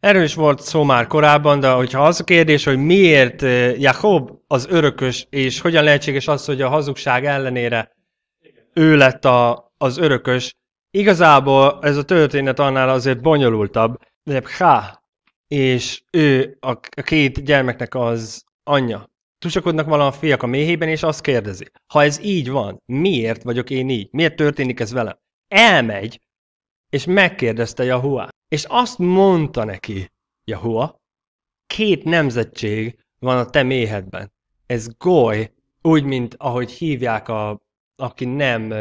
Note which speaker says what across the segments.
Speaker 1: Erős volt szó már korábban, de hogyha az a kérdés, hogy miért eh, Jakob az örökös, és hogyan lehetséges az, hogy a hazugság ellenére ő lett a, az örökös, igazából ez a történet annál azért bonyolultabb. Ha hát, és ő a, a két gyermeknek az anyja. Tusakodnak valami a fiak a méhében, és azt kérdezi, ha ez így van, miért vagyok én így? Miért történik ez velem? Elmegy, és megkérdezte Jahua. És azt mondta neki, Jahua, két nemzetség van a te méhedben. Ez goly, úgy, mint ahogy hívják, a, aki nem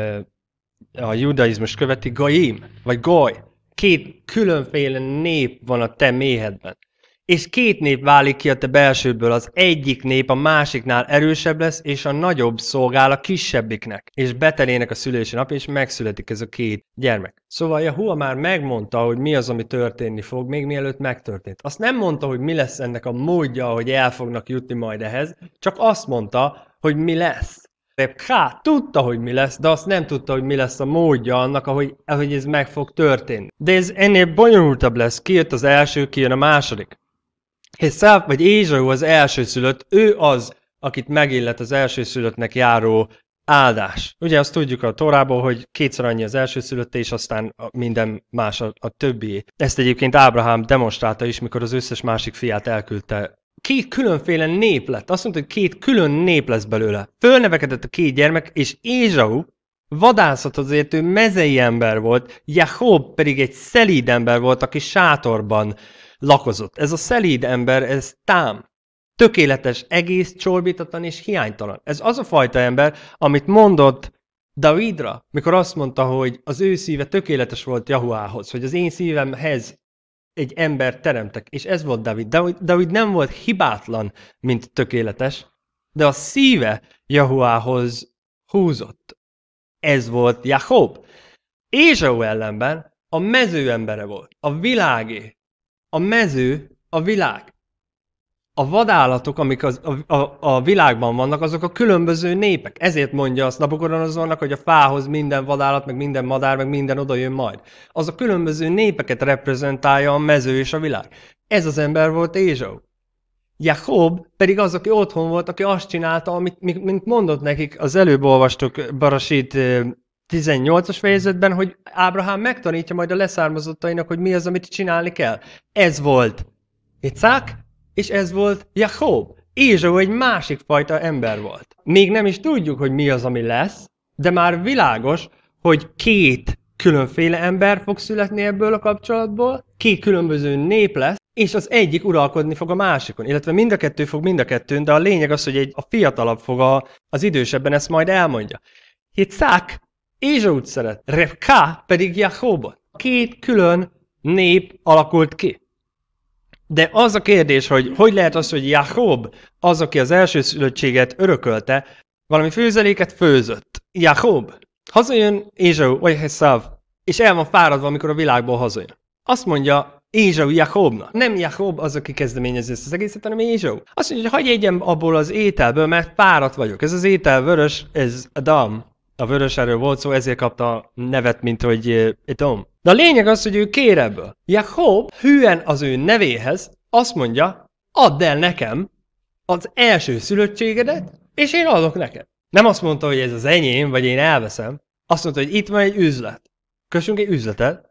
Speaker 1: a judaizmus követi, goyim, vagy goly két különféle nép van a te méhedben. És két nép válik ki a te belsőből, az egyik nép a másiknál erősebb lesz, és a nagyobb szolgál a kisebbiknek. És betelének a szülési nap, és megszületik ez a két gyermek. Szóval Jahua már megmondta, hogy mi az, ami történni fog, még mielőtt megtörtént. Azt nem mondta, hogy mi lesz ennek a módja, hogy el fognak jutni majd ehhez, csak azt mondta, hogy mi lesz. Há, tudta, hogy mi lesz, de azt nem tudta, hogy mi lesz a módja annak, ahogy, ahogy ez meg fog történni. De ez ennél bonyolultabb lesz. Kijött az első, kijön a második. És Száv, vagy Ézsajó az első szülött, ő az, akit megillet az első szülöttnek járó áldás. Ugye azt tudjuk a Torából, hogy kétszer annyi az szülött, és aztán minden más a, a többi. Ezt egyébként Ábrahám demonstrálta is, mikor az összes másik fiát elküldte két különféle nép lett. Azt mondta, hogy két külön nép lesz belőle. Fölnevekedett a két gyermek, és Ézsau vadászathoz értő mezei ember volt, Jehob pedig egy szelíd ember volt, aki sátorban lakozott. Ez a szelíd ember, ez tám. Tökéletes, egész, csorbítatlan és hiánytalan. Ez az a fajta ember, amit mondott Davidra, mikor azt mondta, hogy az ő szíve tökéletes volt Jahuához, hogy az én szívemhez egy embert teremtek, és ez volt David. David. David nem volt hibátlan, mint tökéletes, de a szíve Jahuához húzott. Ez volt Jakob. Ézsau ellenben a mező embere volt, a világé. A mező a világ a vadállatok, amik az, a, a, a világban vannak, azok a különböző népek. Ezért mondja azt Nabukodonozornak, hogy a fához minden vadállat, meg minden madár, meg minden oda jön majd. Az a különböző népeket reprezentálja a mező és a világ. Ez az ember volt Ézsó. Jakob pedig az, aki otthon volt, aki azt csinálta, amit, mint mondott nekik, az előbb olvastok Barasit 18-as fejezetben, hogy Ábrahám megtanítja majd a leszármazottainak, hogy mi az, amit csinálni kell. Ez volt Icák, és ez volt Jakob. Ézsó egy másik fajta ember volt. Még nem is tudjuk, hogy mi az, ami lesz, de már világos, hogy két különféle ember fog születni ebből a kapcsolatból, két különböző nép lesz, és az egyik uralkodni fog a másikon, illetve mind a kettő fog mind a kettőn, de a lényeg az, hogy egy, a fiatalabb fog a, az idősebben ezt majd elmondja. Hitzák Ézsaut szeret, Revka pedig Jakobot. Két külön nép alakult ki. De az a kérdés, hogy hogy lehet az, hogy Jakob, az, aki az első szülöttséget örökölte, valami főzeléket főzött. Jakob hazajön Ézsau, vagy Heszáv, és el van fáradva, amikor a világból hazajön. Azt mondja Ézsau Jakobnak. Nem Jakob az, aki kezdeményezi ezt az egészet, hanem Ézsau. Azt mondja, hogy hagyj egyem abból az ételből, mert fáradt vagyok. Ez az étel vörös, ez a dam a vörös erő volt szó, ezért kapta nevet, mint hogy Edom. Eh, De a lényeg az, hogy ő kér ebből. Jakob hűen az ő nevéhez azt mondja, add el nekem az első szülöttségedet, és én adok neked. Nem azt mondta, hogy ez az enyém, vagy én elveszem. Azt mondta, hogy itt van egy üzlet. Kössünk egy üzletet,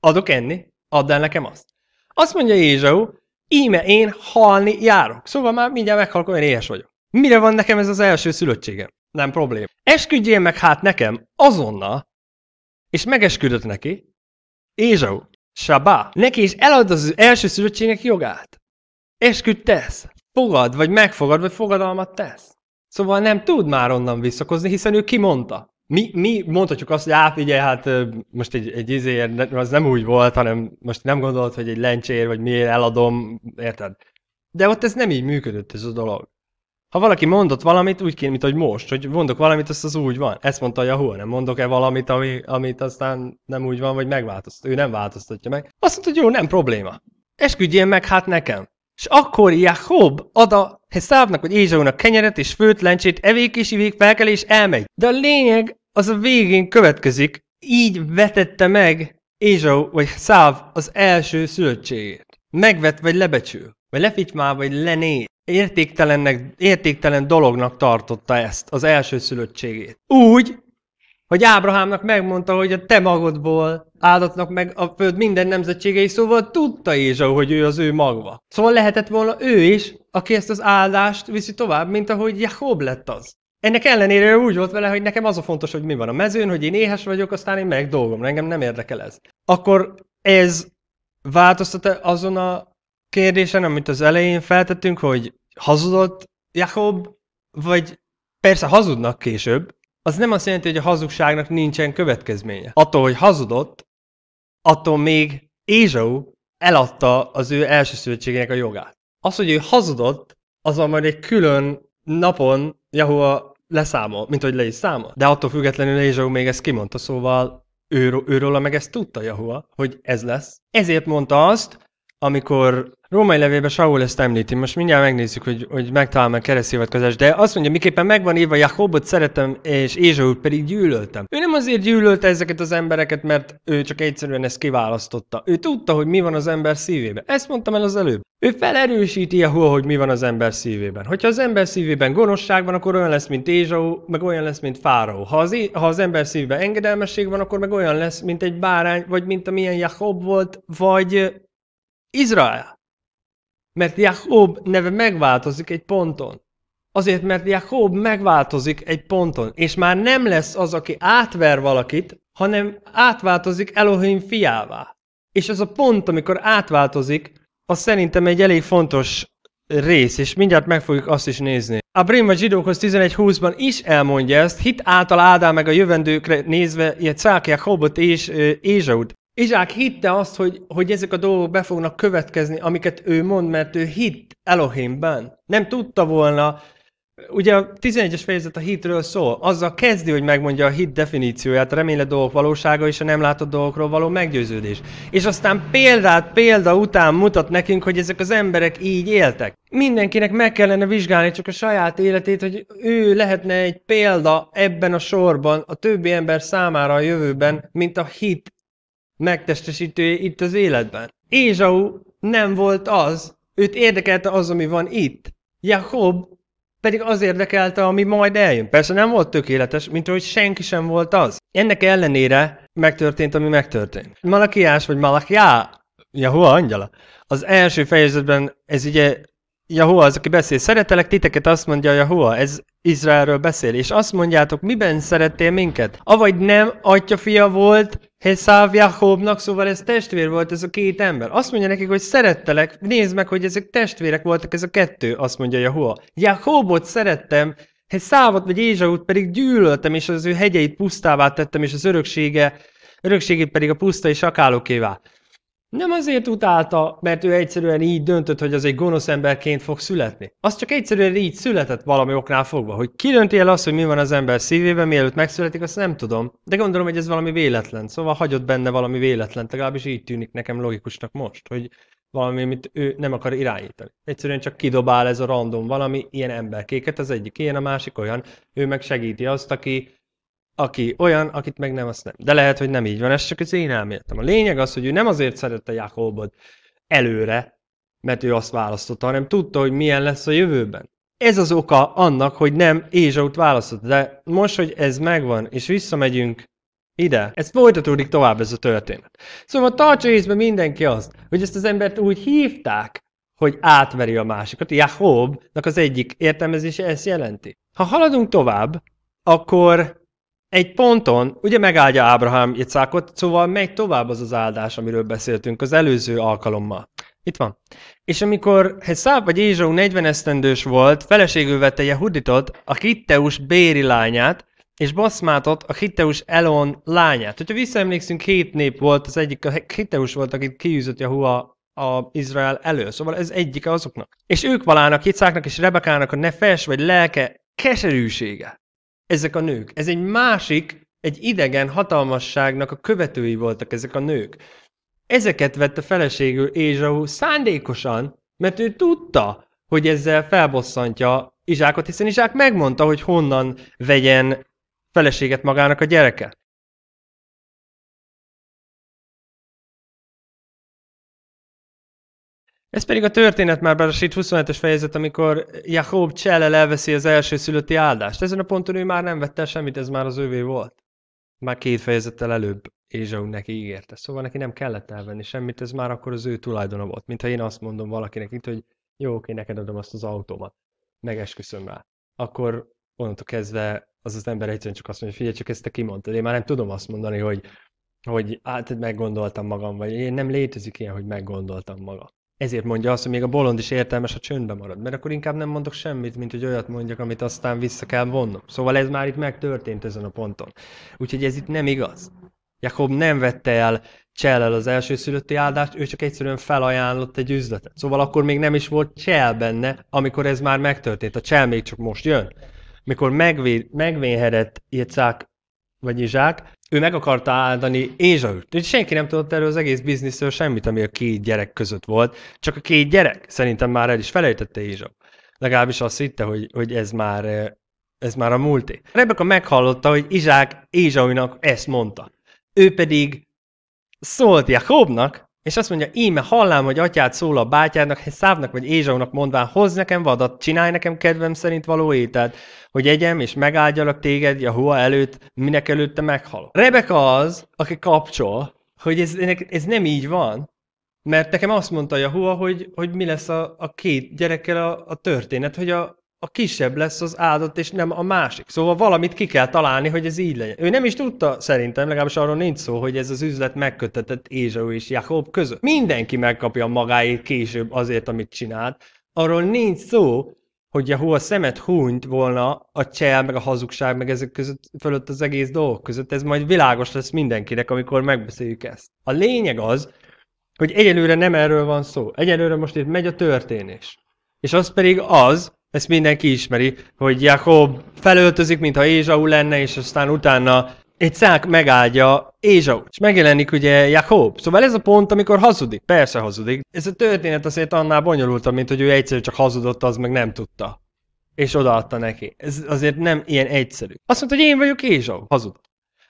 Speaker 1: adok enni, add el nekem azt. Azt mondja Ézsau, íme én halni járok, szóval már mindjárt meghalok, olyan éhes vagyok. Mire van nekem ez az első szülöttségem? nem probléma. Esküdjél meg hát nekem azonnal, és megesküdött neki, Ézsau, Sabá, neki is elad az első szülöttségnek jogát. Esküd tesz, fogad, vagy megfogad, vagy fogadalmat tesz. Szóval nem tud már onnan visszakozni, hiszen ő kimondta. Mi, mi mondhatjuk azt, hogy hát ugye, hát most egy, egy izér, az nem úgy volt, hanem most nem gondolod, hogy egy lencsér, vagy miért eladom, érted? De ott ez nem így működött ez a dolog. Ha valaki mondott valamit, úgy kéne, mint hogy most, hogy mondok valamit, azt az úgy van. Ezt mondta a Yahoo, nem mondok-e valamit, ami, amit aztán nem úgy van, vagy megváltoztat. Ő nem változtatja meg. Azt mondta, hogy jó, nem probléma. Esküdjél meg hát nekem. És akkor Jahob ad a Heszábnak vagy Ézsáúnak kenyeret és főt lencsét, evék és ivék felkel és elmegy. De a lényeg az a végén következik, így vetette meg Ézsaú vagy Száv az első szülöttségét. Megvet vagy lebecsül vagy lefitty már, vagy lené. Értéktelennek, értéktelen dolognak tartotta ezt, az első szülöttségét. Úgy, hogy Ábrahámnak megmondta, hogy a te magodból áldatnak meg a föld minden nemzetségei, szóval tudta Ézsau, hogy ő az ő magva. Szóval lehetett volna ő is, aki ezt az áldást viszi tovább, mint ahogy Jakob lett az. Ennek ellenére ő úgy volt vele, hogy nekem az a fontos, hogy mi van a mezőn, hogy én éhes vagyok, aztán én meg dolgom, engem nem érdekel ez. Akkor ez változtat -e azon a kérdésen, amit az elején feltettünk, hogy hazudott Jakob, vagy persze hazudnak később, az nem azt jelenti, hogy a hazugságnak nincsen következménye. Attól, hogy hazudott, attól még Ézsau eladta az ő első a jogát. Az, hogy ő hazudott, azon majd egy külön napon Jahova leszámol, mint hogy le is számol. De attól függetlenül Ézsau még ezt kimondta, szóval őről, őről meg ezt tudta Jahova, hogy ez lesz. Ezért mondta azt, amikor római levélben Saul ezt említi, most mindjárt megnézzük, hogy, hogy megtalálom a kereszthivatkozás, de azt mondja, miképpen megvan írva, Jakobot szeretem, és Ézsaut pedig gyűlöltem. Ő nem azért gyűlölte ezeket az embereket, mert ő csak egyszerűen ezt kiválasztotta. Ő tudta, hogy mi van az ember szívében. Ezt mondtam el az előbb. Ő felerősíti Jehova, hogy mi van az ember szívében. Hogyha az ember szívében gonoszság van, akkor olyan lesz, mint Ézsau, meg olyan lesz, mint Fáraó. Ha az, ha az ember szívében engedelmesség van, akkor meg olyan lesz, mint egy bárány, vagy mint amilyen Jakob volt, vagy Izrael. Mert Jakob neve megváltozik egy ponton. Azért, mert Jakob megváltozik egy ponton, és már nem lesz az, aki átver valakit, hanem átváltozik Elohim fiává. És ez a pont, amikor átváltozik, az szerintem egy elég fontos rész, és mindjárt meg fogjuk azt is nézni. A Brima zsidókhoz 11.20-ban is elmondja ezt, hit által Ádám meg a jövendőkre nézve, Cákiák, Hobot és Ézsaut. Izsák hitte azt, hogy, hogy ezek a dolgok be fognak következni, amiket ő mond, mert ő hitt Elohimben. Nem tudta volna, ugye a 11-es fejezet a hitről szól, azzal kezdi, hogy megmondja a hit definícióját, a reményle dolgok valósága és a nem látott dolgokról való meggyőződés. És aztán példát példa után mutat nekünk, hogy ezek az emberek így éltek. Mindenkinek meg kellene vizsgálni csak a saját életét, hogy ő lehetne egy példa ebben a sorban a többi ember számára a jövőben, mint a hit megtestesítője itt az életben. Ézsau nem volt az, őt érdekelte az, ami van itt. Jakob pedig az érdekelte, ami majd eljön. Persze nem volt tökéletes, mint hogy senki sem volt az. Ennek ellenére megtörtént, ami megtörtént. Malakiás vagy Malakiá, Jahua angyala. Az első fejezetben ez ugye Jahua az, aki beszél. Szeretelek titeket, azt mondja Jahua, ez Izraelről beszél. És azt mondjátok, miben szerettél minket? Avagy nem, atya fia volt, Hesáv, Jakobnak, szóval ez testvér volt ez a két ember. Azt mondja nekik, hogy szerettelek, nézd meg, hogy ezek testvérek voltak ez a kettő, azt mondja Jahua. Jakobot szerettem, Hesávot, vagy Ézsaut pedig gyűlöltem, és az ő hegyeit pusztává tettem, és az öröksége, örökségét pedig a puszta és akálókévá. Nem azért utálta, mert ő egyszerűen így döntött, hogy az egy gonosz emberként fog születni. Az csak egyszerűen így született valami oknál fogva, hogy ki el azt, hogy mi van az ember szívében, mielőtt megszületik, azt nem tudom. De gondolom, hogy ez valami véletlen, szóval hagyott benne valami véletlen, legalábbis így tűnik nekem logikusnak most, hogy valami, amit ő nem akar irányítani. Egyszerűen csak kidobál ez a random valami, ilyen emberkéket, az egyik ilyen, a másik olyan, ő meg segíti azt, aki aki olyan, akit meg nem, azt nem. De lehet, hogy nem így van, ez csak az én elméletem. A lényeg az, hogy ő nem azért szerette Jakobot előre, mert ő azt választotta, hanem tudta, hogy milyen lesz a jövőben. Ez az oka annak, hogy nem Ézsaut választott. De most, hogy ez megvan, és visszamegyünk ide, ez folytatódik tovább ez a történet. Szóval tartsa észbe mindenki azt, hogy ezt az embert úgy hívták, hogy átveri a másikat. Jakobnak az egyik értelmezése ezt jelenti. Ha haladunk tovább, akkor egy ponton, ugye megáldja Ábrahám Icákot, szóval megy tovább az az áldás, amiről beszéltünk az előző alkalommal. Itt van. És amikor száv vagy Ézsau 40 esztendős volt, feleségül vette Jehuditot, a Kitteus Béri lányát, és Baszmátot, a Hitteus Elon lányát. Hogyha visszaemlékszünk, hét nép volt, az egyik a Hitteus volt, akit kiűzött Jehova a Izrael elő. Szóval ez egyike azoknak. És ők valának, Icáknak és Rebekának a nefes vagy lelke keserűsége ezek a nők. Ez egy másik, egy idegen hatalmasságnak a követői voltak ezek a nők. Ezeket vette feleségül Ézsau szándékosan, mert ő tudta, hogy ezzel felbosszantja Izsákot, hiszen Izsák megmondta, hogy honnan vegyen feleséget magának a gyereke. Ez pedig a történet már Bereshit 27-es fejezet, amikor Jakob Csele elveszi az első szülötti áldást. Ezen a ponton ő már nem vette semmit, ez már az ővé volt. Már két fejezettel előbb Ézsau neki ígérte. Szóval neki nem kellett elvenni semmit, ez már akkor az ő tulajdona volt. Mint ha én azt mondom valakinek itt, hogy jó, oké, neked adom azt az autómat, megesküszöm rá. Akkor onnantól kezdve az az ember egyszerűen csak azt mondja, figyelj, csak ezt te kimondtad. Én már nem tudom azt mondani, hogy, hogy hát meggondoltam magam, vagy én nem létezik ilyen, hogy meggondoltam magam. Ezért mondja azt, hogy még a bolond is értelmes, ha csöndbe marad, mert akkor inkább nem mondok semmit, mint hogy olyat mondjak, amit aztán vissza kell vonnom. Szóval ez már itt megtörtént ezen a ponton. Úgyhogy ez itt nem igaz. Jakob nem vette el csellel az első szülötti áldást, ő csak egyszerűen felajánlott egy üzletet. Szóval akkor még nem is volt csel benne, amikor ez már megtörtént. A csel még csak most jön. Mikor megvé, megvénhedett Icák, vagy Izsák, ő meg akarta áldani Ézsaüt. És senki nem tudott erről az egész bizniszről semmit, ami a két gyerek között volt. Csak a két gyerek szerintem már el is felejtette Ézsa. Legalábbis azt hitte, hogy, hogy ez már eh, ez már a múlté. Rebeka meghallotta, hogy Izsák Ézsaújnak ezt mondta. Ő pedig szólt Jakobnak, és azt mondja, íme hallám, hogy atyát szól a bátyádnak, és szávnak vagy ézsaunak mondván, hoz nekem vadat, csinálj nekem kedvem szerint való ételt, hogy egyem és megáldjalak téged Jahua előtt, minek előtte meghalok. Rebeka az, aki kapcsol, hogy ez, ez nem így van, mert nekem azt mondta Jahua, hogy, hogy mi lesz a, a két gyerekkel a, a történet, hogy a, a kisebb lesz az áldott, és nem a másik. Szóval valamit ki kell találni, hogy ez így legyen. Ő nem is tudta, szerintem, legalábbis arról nincs szó, hogy ez az üzlet megkötetett Ézsau és Jakob között. Mindenki megkapja magáét később azért, amit csinált. Arról nincs szó, hogy a szemet hunyt volna a csel, meg a hazugság, meg ezek között, fölött az egész dolgok között. Ez majd világos lesz mindenkinek, amikor megbeszéljük ezt. A lényeg az, hogy egyelőre nem erről van szó. Egyelőre most itt megy a történés. És az pedig az, ezt mindenki ismeri, hogy Jakob felöltözik, mintha Ézsau lenne, és aztán utána egy szák megáldja Ézsau, és megjelenik ugye Jakob. Szóval ez a pont, amikor hazudik. Persze hazudik. Ez a történet azért annál bonyolultabb, mint hogy ő egyszerűen csak hazudott, az meg nem tudta. És odaadta neki. Ez azért nem ilyen egyszerű. Azt mondta, hogy én vagyok Ézsau. Hazudott.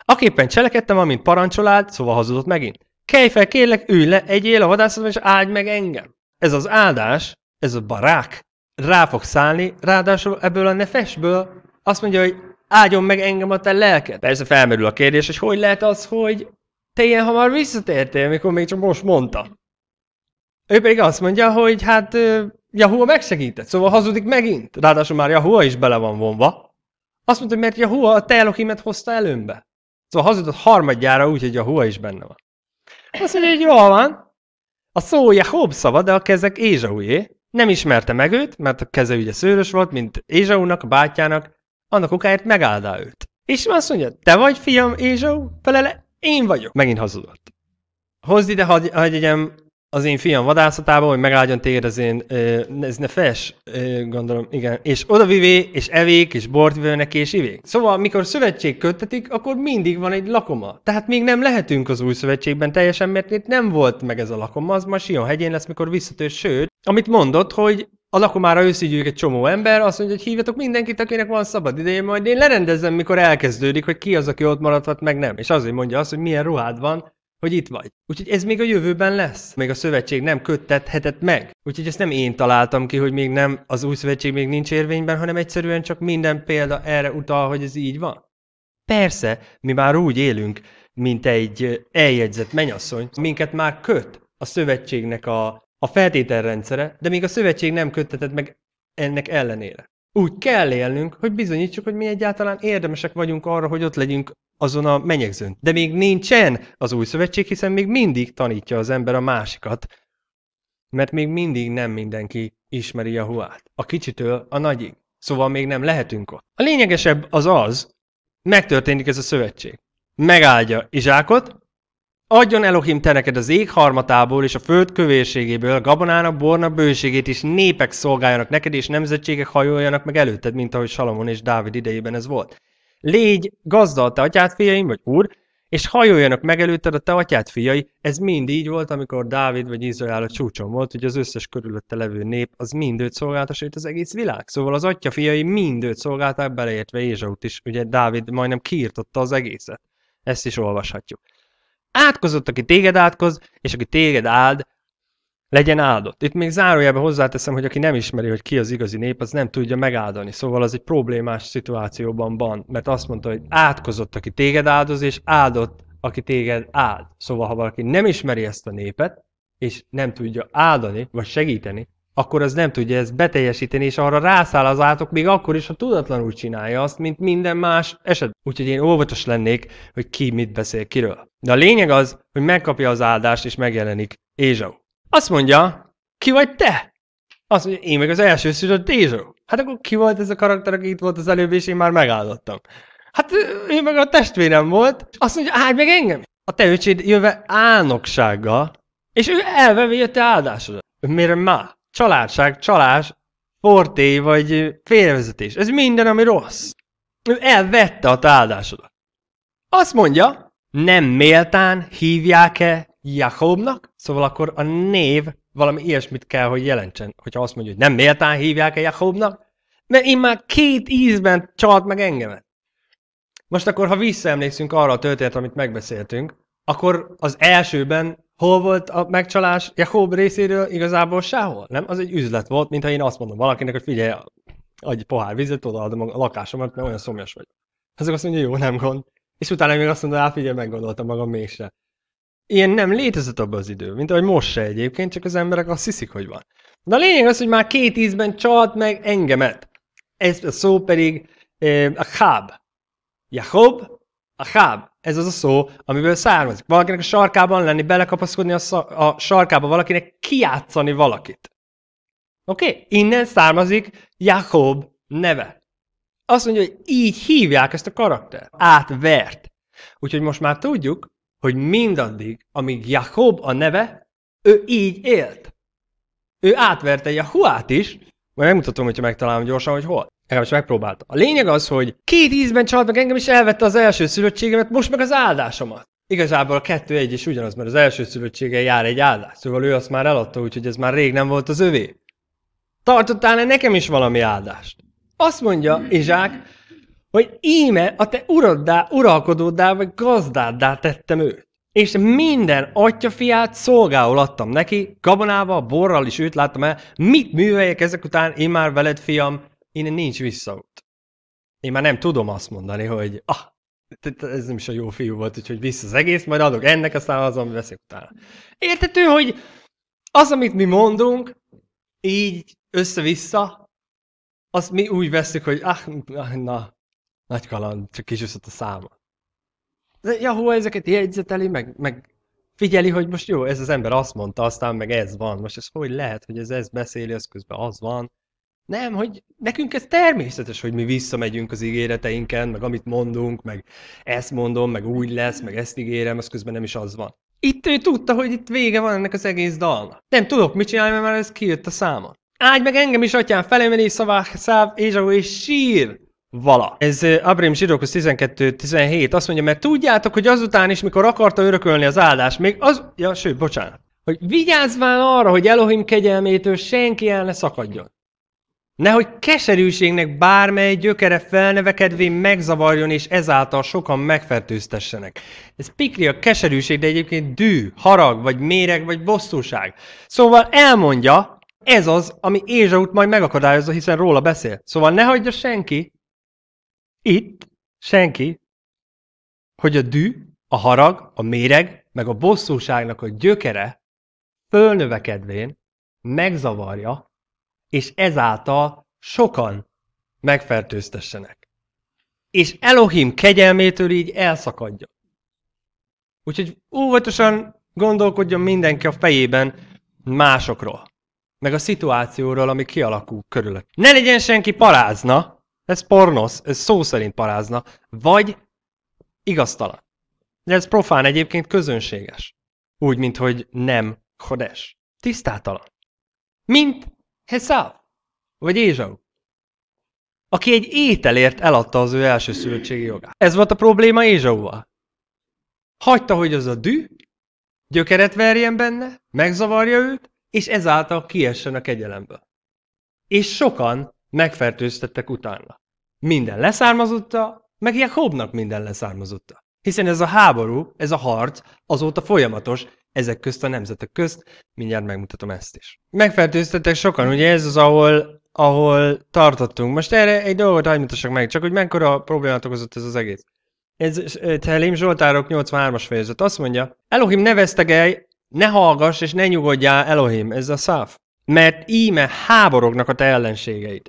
Speaker 1: Aképpen cselekedtem, amint parancsolált, szóval hazudott megint. Kelj fel, kérlek, ülj le, egyél a vadászatban, és áld meg engem. Ez az áldás, ez a barák, rá fog szállni, ráadásul ebből a nefesből azt mondja, hogy áldjon meg engem a te lelked. Persze felmerül a kérdés, hogy hogy lehet az, hogy te ilyen hamar visszatértél, amikor még csak most mondta. Ő pedig azt mondja, hogy hát Jahua megsegített, szóval hazudik megint. Ráadásul már Jahua is bele van vonva. Azt mondta, hogy mert Jahua a te elokimet hozta előmbe. Szóval hazudott harmadjára úgy, hogy Jahua is benne van. Azt mondja, hogy jól van. A szó Jahob szava, de a kezek Ézsaué. Nem ismerte meg őt, mert a keze ugye szőrös volt, mint Ézsaúnak, a bátyjának, annak okáért megáldá őt. És azt mondja, te vagy fiam, Ézsau, Felele, én vagyok. Megint hazudott. Hozd ide egyem az én fiam vadászatában, hogy megálljon téged az én, ez ne fes, gondolom, igen, és odavivé, és evék, és bort neki, és ivék. Szóval, mikor szövetség köttetik, akkor mindig van egy lakoma. Tehát még nem lehetünk az új szövetségben teljesen, mert itt nem volt meg ez a lakoma, az ma Sion hegyén lesz, mikor visszatér, sőt, amit mondott, hogy a lakomára összegyűjük egy csomó ember, azt mondja, hogy hívjatok mindenkit, akinek van szabad ideje, majd én lerendezem, mikor elkezdődik, hogy ki az, aki ott maradhat, meg nem. És azért mondja azt, hogy milyen ruhád van, hogy itt vagy. Úgyhogy ez még a jövőben lesz. Még a szövetség nem köttethetett meg. Úgyhogy ezt nem én találtam ki, hogy még nem az új szövetség még nincs érvényben, hanem egyszerűen csak minden példa erre utal, hogy ez így van. Persze, mi már úgy élünk, mint egy eljegyzett menyasszony. Minket már köt a szövetségnek a, a feltételrendszere, de még a szövetség nem köttetett meg ennek ellenére. Úgy kell élnünk, hogy bizonyítsuk, hogy mi egyáltalán érdemesek vagyunk arra, hogy ott legyünk azon a menyegzőn. De még nincsen az új szövetség, hiszen még mindig tanítja az ember a másikat, mert még mindig nem mindenki ismeri a huát. A kicsitől a nagyig. Szóval még nem lehetünk ott. A lényegesebb az az, megtörténik ez a szövetség. Megáldja Izsákot, Adjon Elohim te neked az ég harmatából és a föld kövérségéből, a gabonának, borna bőségét is népek szolgáljanak neked, és nemzetségek hajoljanak meg előtted, mint ahogy Salomon és Dávid idejében ez volt. Légy gazda a te atyád fiaim, vagy úr, és hajoljanak meg előtted a te atyád fiai. Ez mind így volt, amikor Dávid vagy Izrael a csúcson volt, hogy az összes körülötte levő nép, az mind őt szolgálta, sőt az egész világ. Szóval az atya fiai mind őt szolgálták, beleértve Ézsaut is. Ugye Dávid majdnem kiirtotta az egészet. Ezt is olvashatjuk. Átkozott, aki téged átkoz, és aki téged áld, legyen áldott. Itt még zárójelben hozzáteszem, hogy aki nem ismeri, hogy ki az igazi nép, az nem tudja megáldani. Szóval az egy problémás szituációban van, mert azt mondta, hogy átkozott, aki téged áldoz, és áldott, aki téged áld. Szóval, ha valaki nem ismeri ezt a népet, és nem tudja áldani, vagy segíteni, akkor az nem tudja ezt beteljesíteni, és arra rászáll az átok még akkor is, ha tudatlanul csinálja azt, mint minden más eset. Úgyhogy én óvatos lennék, hogy ki mit beszél kiről. De a lényeg az, hogy megkapja az áldást, és megjelenik Ézsau. Azt mondja, ki vagy te? Azt mondja, én meg az első szülött Ézsau. Hát akkor ki volt ez a karakter, aki itt volt az előbb, és én már megáldottam. Hát én meg a testvérem volt, azt mondja, állj meg engem! A te öcséd jöve álnoksággal, és ő elvevő jött te áldásodat. Miért már? családság, csalás, forté vagy félvezetés. Ez minden, ami rossz. Ő elvette a táldásodat. Azt mondja, nem méltán hívják-e Jakobnak? Szóval akkor a név valami ilyesmit kell, hogy jelentsen, hogyha azt mondja, hogy nem méltán hívják-e Jakobnak, mert én már két ízben csalt meg engemet. Most akkor, ha visszaemlékszünk arra a történetre, amit megbeszéltünk, akkor az elsőben Hol volt a megcsalás Jakob részéről? Igazából sehol, nem? Az egy üzlet volt, mintha én azt mondom valakinek, hogy figyelj, adj pohár vizet, odaadom a lakásomat, mert olyan szomjas vagy. Azok azt mondja, jó, nem gond. És utána még azt mondta, hát figyelj, meggondoltam magam mégse. Ilyen nem létezett abban az idő, mint ahogy most se egyébként, csak az emberek azt hiszik, hogy van. De a lényeg az, hogy már két ízben csalt meg engemet. Ez a szó pedig eh, a háb. Jakob, a háb. Ez az a szó, amiből származik. Valakinek a sarkában lenni, belekapaszkodni a, szar, a sarkába valakinek, kiátszani valakit. Oké? Okay? Innen származik Jakob neve. Azt mondja, hogy így hívják ezt a karakter. Átvert. Úgyhogy most már tudjuk, hogy mindaddig, amíg Jakob a neve, ő így élt. Ő átverte Jahuát is, majd megmutatom, hogyha megtalálom gyorsan, hogy hol most megpróbálta. A lényeg az, hogy két ízben csalt meg engem, és elvette az első szülöttségemet, most meg az áldásomat. Igazából a kettő egy is ugyanaz, mert az első szülöttsége jár egy áldás, szóval ő azt már eladta, úgyhogy ez már rég nem volt az övé. Tartottál-e nekem is valami áldást? Azt mondja Izsák, hogy íme a te uraddá, uralkodóddá vagy gazdáddá tettem őt. És minden atyafiát szolgául adtam neki, gabonával, borral is őt láttam el, mit műveljek ezek után, én már veled, fiam, innen nincs visszaút. Én már nem tudom azt mondani, hogy ah, ez nem is a jó fiú volt, úgyhogy vissza az egész, majd adok ennek, aztán az, ami veszik utána. Értető, hogy az, amit mi mondunk, így össze-vissza, azt mi úgy veszük, hogy ah, ah na, nagy kaland, csak kisúszott a száma. De jahó, ezeket jegyzeteli, meg, meg figyeli, hogy most jó, ez az ember azt mondta, aztán meg ez van. Most ez hogy lehet, hogy ez ez beszéli, az közben az van. Nem, hogy nekünk ez természetes, hogy mi visszamegyünk az ígéreteinken, meg amit mondunk, meg ezt mondom, meg úgy lesz, meg ezt ígérem, az közben nem is az van. Itt ő tudta, hogy itt vége van ennek az egész dalnak. Nem tudok mit csinálni, mert már ez kijött a száma. Áldj meg engem is, atyám, felemelé szavá, száv, és ahol és sír! Vala. Ez Abrim Zsidókusz 12-17 azt mondja, mert tudjátok, hogy azután is, mikor akarta örökölni az áldást, még az... Ja, sőt, bocsánat. Hogy vigyázván arra, hogy Elohim kegyelmétől senki el ne szakadjon. Nehogy keserűségnek bármely gyökere felnevekedvén megzavarjon, és ezáltal sokan megfertőztessenek. Ez pikli a keserűség, de egyébként dű, harag, vagy méreg, vagy bosszúság. Szóval elmondja, ez az, ami Ézsaut majd megakadályozza, hiszen róla beszél. Szóval ne hagyja senki, itt, senki, hogy a dű, a harag, a méreg, meg a bosszúságnak a gyökere fölnövekedvén megzavarja és ezáltal sokan megfertőztessenek. És Elohim kegyelmétől így elszakadja. Úgyhogy óvatosan gondolkodjon mindenki a fejében másokról, meg a szituációról, ami kialakul körülött. Ne legyen senki parázna, ez pornosz, ez szó szerint parázna, vagy igaztalan. De ez profán egyébként közönséges. Úgy, mint hogy nem kodes. Tisztátalan. Mint Hesau, vagy Ézsau, aki egy ételért eladta az ő első elsőszülöttségi jogát. Ez volt a probléma Ézsauval. Hagyta, hogy az a dű, gyökeret verjen benne, megzavarja őt, és ezáltal kiessen a kegyelemből. És sokan megfertőztettek utána. Minden leszármazotta, meg Jakobnak minden leszármazotta. Hiszen ez a háború, ez a harc azóta folyamatos, ezek közt a nemzetek közt, mindjárt megmutatom ezt is. Megfertőztetek sokan, ugye ez az, ahol, ahol tartottunk. Most erre egy dolgot hagymutassak meg, csak hogy mekkora problémát okozott ez az egész. Ez Helém eh, Zsoltárok 83-as fejezet. Azt mondja, Elohim ne vesztegelj, ne hallgass és ne nyugodjál Elohim, ez a száv. Mert íme háborognak a te ellenségeid.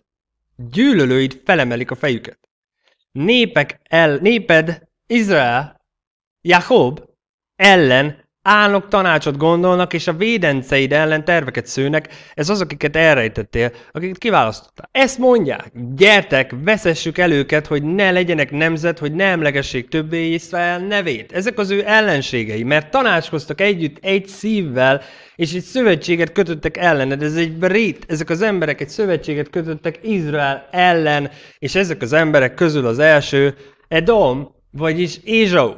Speaker 1: Gyűlölőid felemelik a fejüket. Népek el, néped, Izrael, Jakob ellen Álnok tanácsot gondolnak, és a védenceid ellen terveket szőnek, ez az, akiket elrejtettél, akiket kiválasztottál. Ezt mondják, gyertek, veszessük el őket, hogy ne legyenek nemzet, hogy ne emlegessék többé Izrael nevét. Ezek az ő ellenségei, mert tanácskoztak együtt egy szívvel, és egy szövetséget kötöttek ellened. Ez egy brit, ezek az emberek egy szövetséget kötöttek Izrael ellen, és ezek az emberek közül az első Edom, vagyis Ézsau.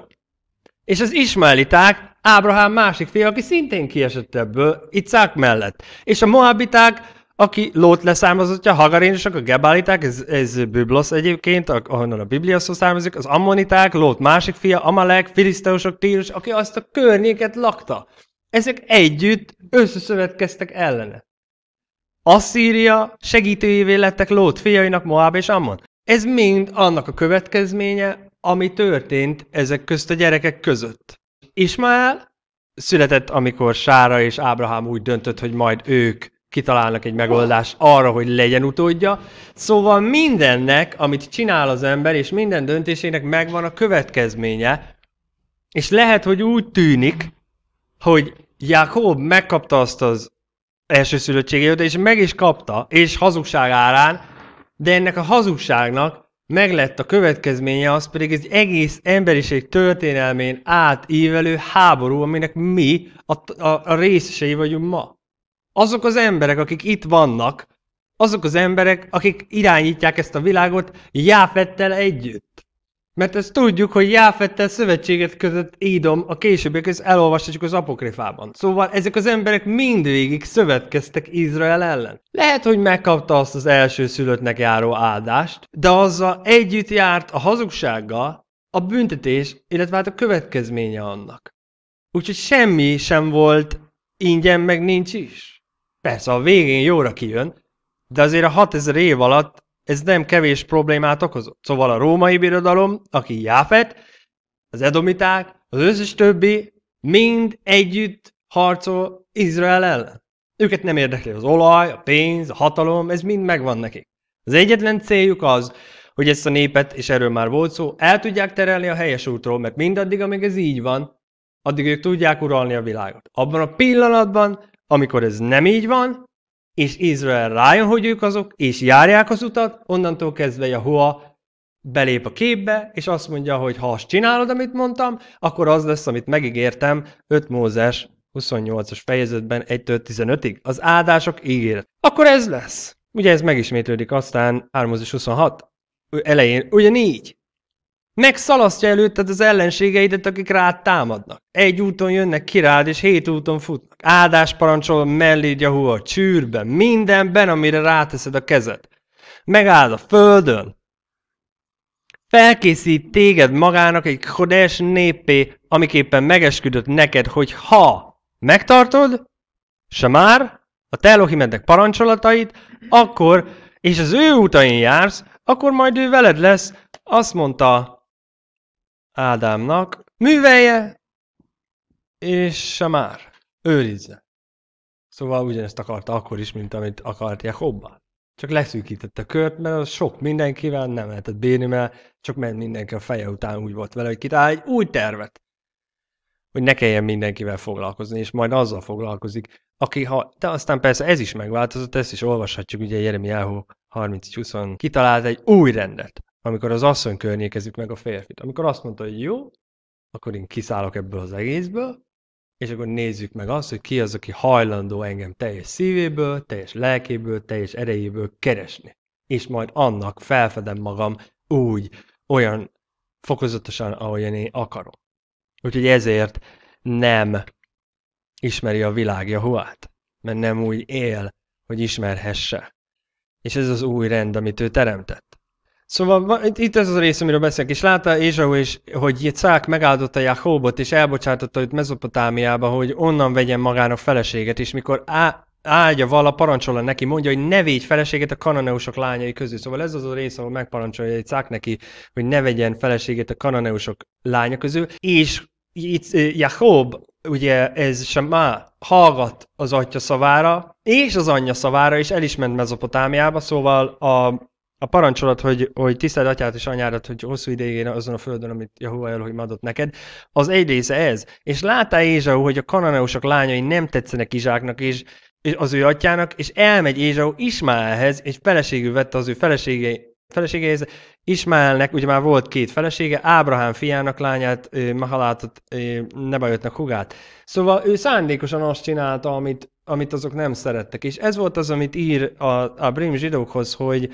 Speaker 1: És az ismáliták Ábrahám másik fia, aki szintén kiesett ebből, Icák mellett. És a moabiták, aki Lót leszármazottja, hagarénosok, a gebáliták, ez, ez Biblos egyébként, ahonnan a Biblia szó származik, az ammoniták, Lót másik fia, Amalek, filiszteusok, Tírus, aki azt a környéket lakta. Ezek együtt összeszövetkeztek ellene. Asszíria segítőjévé lettek Lót fiainak Moab és Ammon. Ez mind annak a következménye, ami történt ezek közt a gyerekek között. Ismael született, amikor Sára és Ábrahám úgy döntött, hogy majd ők kitalálnak egy megoldást arra, hogy legyen utódja. Szóval mindennek, amit csinál az ember, és minden döntésének megvan a következménye, és lehet, hogy úgy tűnik, hogy Jakob megkapta azt az elsőszülöttségét, és meg is kapta, és hazugság árán, de ennek a hazugságnak Meglett a következménye, az pedig egy egész emberiség történelmén átívelő háború, aminek mi a, a, a részesei vagyunk ma. Azok az emberek, akik itt vannak, azok az emberek, akik irányítják ezt a világot Jáfettel együtt. Mert ezt tudjuk, hogy Jáfettel szövetséget között Édom a későbbiek, ezt elolvashatjuk az apokrifában. Szóval ezek az emberek mindvégig szövetkeztek Izrael ellen. Lehet, hogy megkapta azt az első szülöttnek járó áldást, de azzal együtt járt a hazugsággal a büntetés, illetve hát a következménye annak. Úgyhogy semmi sem volt ingyen, meg nincs is. Persze a végén jóra kijön, de azért a 6000 év alatt ez nem kevés problémát okozott. Szóval a római birodalom, aki Jáfet, az edomiták, az összes többi mind együtt harcol Izrael ellen. Őket nem érdekli az olaj, a pénz, a hatalom, ez mind megvan nekik. Az egyetlen céljuk az, hogy ezt a népet, és erről már volt szó, el tudják terelni a helyes útról, mert mindaddig, amíg ez így van, addig ők tudják uralni a világot. Abban a pillanatban, amikor ez nem így van, és Izrael rájön, hogy ők azok, és járják az utat, onnantól kezdve Jehova belép a képbe, és azt mondja, hogy ha azt csinálod, amit mondtam, akkor az lesz, amit megígértem 5 Mózes 28-as fejezetben 1-15-ig, az áldások ígéret. Akkor ez lesz. Ugye ez megismétlődik aztán 3 Mózes 26 elején, ugyanígy. Megszalasztja előtted az ellenségeidet, akik rád támadnak. Egy úton jönnek ki rád, és hét úton futnak. Áldás parancsol mellé a csűrben, mindenben, amire ráteszed a kezed. Megáld a földön. Felkészít téged magának egy kodes népé, amiképpen megesküdött neked, hogy ha megtartod, se már, a telohimednek parancsolatait, akkor, és az ő utain jársz, akkor majd ő veled lesz, azt mondta Ádámnak, művelje, és se már, őrizze. Szóval ugyanezt akarta akkor is, mint amit akart Jehobba. Csak leszűkítette a kört, mert az sok mindenkivel nem lehetett bírni, mert csak ment mindenki a feje után úgy volt vele, hogy kitál egy új tervet, hogy ne kelljen mindenkivel foglalkozni, és majd azzal foglalkozik, aki ha, de aztán persze ez is megváltozott, ezt is olvashatjuk, ugye Jeremiáhu 30-20 kitalált egy új rendet, amikor az asszony környékezik meg a férfit. Amikor azt mondta, hogy jó, akkor én kiszállok ebből az egészből, és akkor nézzük meg azt, hogy ki az, aki hajlandó engem teljes szívéből, teljes lelkéből, teljes erejéből keresni. És majd annak felfedem magam úgy, olyan fokozatosan, ahogyan én akarom. Úgyhogy ezért nem ismeri a világ Jahuát, mert nem úgy él, hogy ismerhesse. És ez az új rend, amit ő teremtett. Szóval itt ez az a rész, amiről beszélek, és látta Ézsau is, hogy Jecák megáldotta Jakobot, és elbocsátotta őt Mezopotámiába, hogy onnan vegyen magának feleséget, és mikor á, áldja vala, parancsolja neki, mondja, hogy ne védj feleséget a kananeusok lányai közül. Szóval ez az a rész, ahol megparancsolja egy Jecák neki, hogy ne vegyen feleséget a kananeusok lánya közül, és eh, Jakob, ugye ez sem má, hallgat az atya szavára, és az anyja szavára, és el is ment Mezopotámiába, szóval a a parancsolat, hogy, hogy tiszteld atyát és anyádat, hogy hosszú ideig én azon a földön, amit Jehova hogy adott neked, az egy része ez. És látta Ézsau, hogy a kananeusok lányai nem tetszenek Izsáknak, és, és az ő atyának, és elmegy Ézsau Ismáelhez, és feleségül vette az ő felesége, feleségéhez. Ismáelnek ugye már volt két felesége, Ábrahám fiának lányát, Mahalátot, Nebajotnak hugát. Szóval ő szándékosan azt csinálta, amit, amit azok nem szerettek. És ez volt az, amit ír a, a Brim zsidókhoz, hogy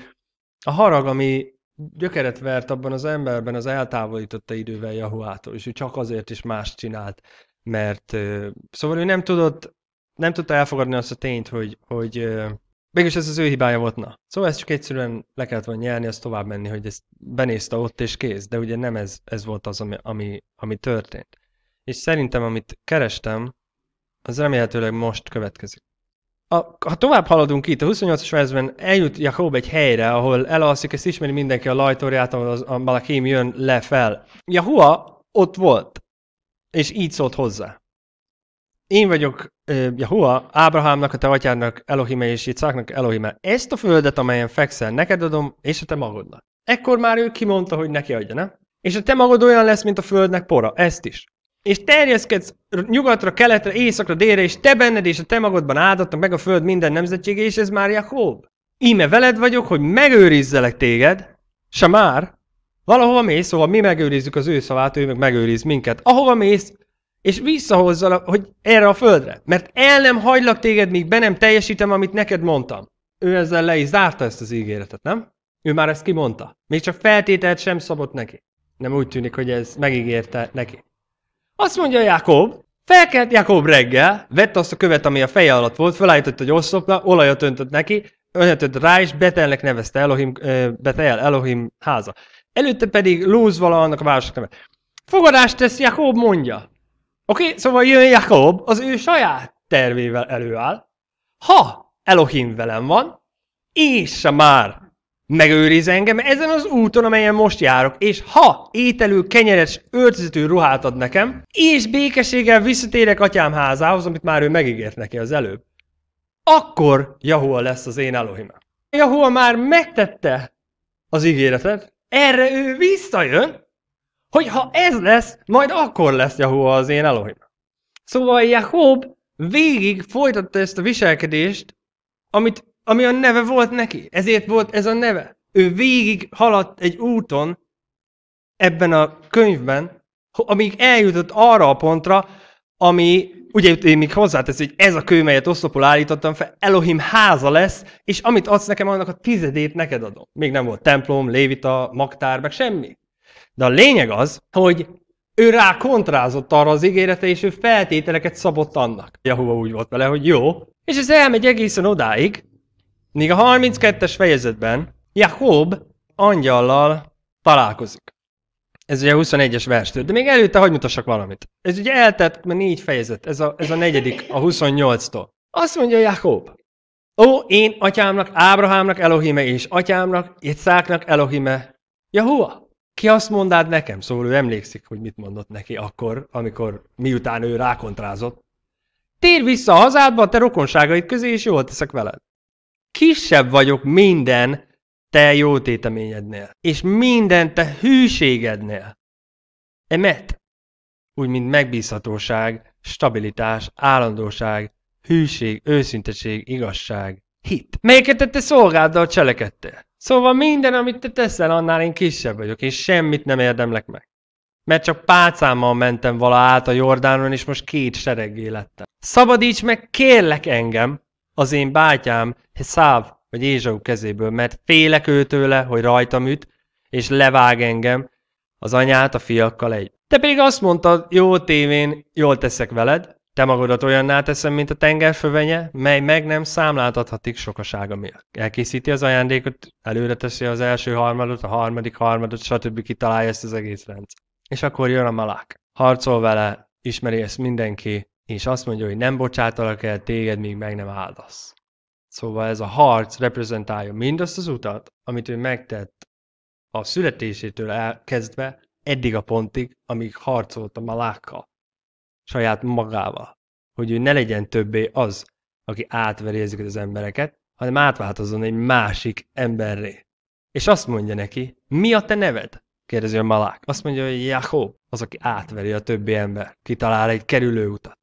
Speaker 1: a harag, ami gyökeret vert abban az emberben, az eltávolította idővel Jahuától, és ő csak azért is más csinált, mert szóval ő nem tudott, nem tudta elfogadni azt a tényt, hogy, hogy mégis ez az ő hibája volt, na. Szóval ezt csak egyszerűen le kellett volna nyelni, azt tovább menni, hogy ezt benézte ott és kész, de ugye nem ez, ez volt az, ami, ami, ami történt. És szerintem, amit kerestem, az remélhetőleg most következik. A, ha tovább haladunk itt, a 28-as versben eljut Jakob egy helyre, ahol elalszik, ezt ismeri mindenki a lajtóriát, ahol az, a Malakim jön le fel. Jahua ott volt, és így szólt hozzá. Én vagyok uh, Jahua, Ábrahámnak, a te atyádnak, Elohime és Icáknak Elohime. Ezt a földet, amelyen fekszel, neked adom, és a te magodnak. Ekkor már ő kimondta, hogy neki adja, ne. És a te magod olyan lesz, mint a földnek pora, ezt is és terjeszkedsz nyugatra, keletre, északra, délre, és te benned és a te magadban áldatnak meg a föld minden nemzetsége, és ez már Jakob. Íme veled vagyok, hogy megőrizzelek téged, se már, valahova mész, szóval mi megőrizzük az ő szavát, ő meg megőriz minket. Ahova mész, és visszahozza, hogy erre a földre. Mert el nem hagylak téged, míg be nem teljesítem, amit neked mondtam. Ő ezzel le is zárta ezt az ígéretet, nem? Ő már ezt kimondta. Még csak feltételt sem szabott neki. Nem úgy tűnik, hogy ez megígérte neki. Azt mondja Jakob, felkelt Jakob reggel, vette azt a követ, ami a feje alatt volt, felállított egy oszlopra, olajat öntött neki, öntött rá, és Betelnek nevezte Elohim, Betel, Elohim háza. Előtte pedig lúz vala annak a városnak neve. Fogadást tesz, Jakob mondja. Oké, okay, szóval jön Jakob, az ő saját tervével előáll. Ha Elohim velem van, és sem már Megőriz engem ezen az úton, amelyen most járok, és ha ételül kenyeres öltözetű ruhát ad nekem, és békességgel visszatérek atyám házához, amit már ő megígért neki az előbb, akkor Jahua lesz az én Elohim. Jahua már megtette az ígéretet, erre ő visszajön, hogy ha ez lesz, majd akkor lesz Jahua az én Elohim. Szóval Jakob végig folytatta ezt a viselkedést, amit ami a neve volt neki. Ezért volt ez a neve. Ő végig haladt egy úton ebben a könyvben, amíg eljutott arra a pontra, ami, ugye én még hozzátesz, hogy ez a kő, melyet oszlopul állítottam fel, Elohim háza lesz, és amit adsz nekem, annak a tizedét neked adom. Még nem volt templom, lévita, magtár, meg semmi. De a lényeg az, hogy ő rá kontrázott arra az ígérete, és ő feltételeket szabott annak. Jehova úgy volt vele, hogy jó. És ez elmegy egészen odáig, Míg a 32-es fejezetben Jakob angyallal találkozik. Ez ugye a 21-es verstől. De még előtte hagyd mutassak valamit. Ez ugye eltett, mert négy fejezet, ez a, ez a negyedik, a 28-tól. Azt mondja Jakob, Ó, én atyámnak, Ábrahámnak Elohime és atyámnak, Icáknak Elohime, Jahua, Ki azt mondád nekem? Szóval ő emlékszik, hogy mit mondott neki akkor, amikor miután ő rákontrázott. Tér vissza a hazádba, a te rokonságaid közé, és jól teszek veled kisebb vagyok minden te jótéteményednél, és minden te hűségednél. Emet, úgy mint megbízhatóság, stabilitás, állandóság, hűség, őszinteség, igazság, hit, melyeket te, szolgáddal cselekedtél. Szóval minden, amit te teszel, annál én kisebb vagyok, és semmit nem érdemlek meg. Mert csak pálcámmal mentem vala át a Jordánon, és most két sereggé lettem. Szabadíts meg, kérlek engem, az én bátyám Száv vagy Ézsau kezéből, mert félek őtőle, hogy rajtam üt, és levág engem, az anyát a fiakkal egy. Te pedig azt mondtad, jó tévén, jól teszek veled, te magadat olyanná teszem, mint a tengerfövenye, mely meg nem számláltathatik sokasága miatt. Elkészíti az ajándékot, előre teszi az első harmadot, a harmadik harmadot, stb. kitalálja ezt az egész rendszer. És akkor jön a malák. Harcol vele, ismeri ezt mindenki, és azt mondja, hogy nem bocsátalak el téged, míg meg nem áldasz. Szóval ez a harc reprezentálja mindazt az utat, amit ő megtett a születésétől elkezdve eddig a pontig, amíg harcolt a malákkal, saját magával, hogy ő ne legyen többé az, aki átveri ezeket az embereket, hanem átváltozzon egy másik emberré. És azt mondja neki, mi a te neved? kérdezi a malák. Azt mondja, hogy Jakob, az, aki átveri a többi ember, kitalál egy kerülő utat.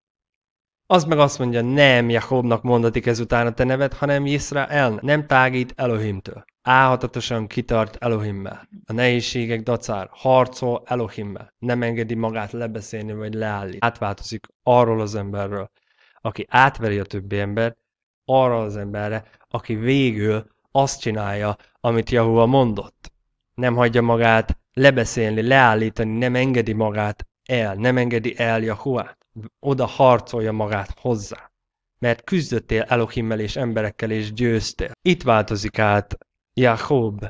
Speaker 1: Az meg azt mondja, nem Jakobnak mondatik ezután a te neved, hanem el, nem tágít Elohimtől. Áhatatosan kitart Elohimmel. A nehézségek dacár harcol Elohimmel. Nem engedi magát lebeszélni vagy leállni. Átváltozik arról az emberről, aki átveri a többi embert, arra az emberre, aki végül azt csinálja, amit Jahua mondott. Nem hagyja magát lebeszélni, leállítani, nem engedi magát el, nem engedi el Jahuát oda harcolja magát hozzá. Mert küzdöttél Elohimmel és emberekkel, és győztél. Itt változik át Jakob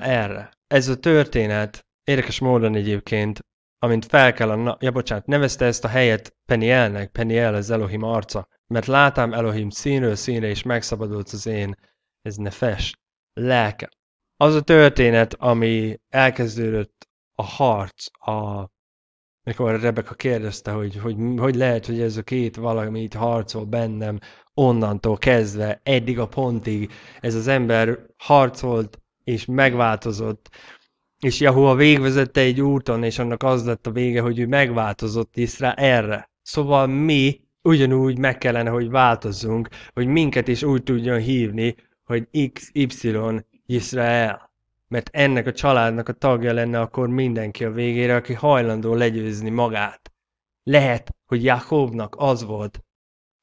Speaker 1: erre. Ez a történet érdekes módon egyébként, amint fel kell a... Na- ja, bocsánat, nevezte ezt a helyet Penielnek, Peniel az Elohim arca, mert látám Elohim színről színre, és megszabadult az én, ez ne fes, lelke. Az a történet, ami elkezdődött a harc, a mikor a Rebeka kérdezte, hogy, hogy hogy lehet, hogy ez a két valami itt harcol bennem, onnantól kezdve, eddig a pontig ez az ember harcolt és megváltozott, és Jahua végvezette egy úton, és annak az lett a vége, hogy ő megváltozott Iszra erre. Szóval mi ugyanúgy meg kellene, hogy változzunk, hogy minket is úgy tudjon hívni, hogy X, Y, mert ennek a családnak a tagja lenne akkor mindenki a végére, aki hajlandó legyőzni magát. Lehet, hogy Jakobnak az volt,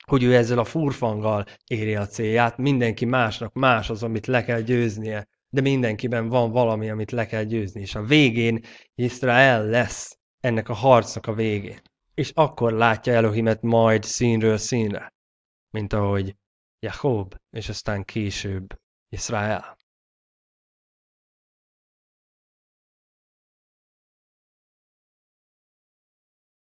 Speaker 1: hogy ő ezzel a furfanggal éri a célját, mindenki másnak más az, amit le kell győznie, de mindenkiben van valami, amit le kell győzni, és a végén Izrael lesz ennek a harcnak a végén. És akkor látja Elohimet majd színről színre, mint ahogy Jakob, és aztán később Izrael.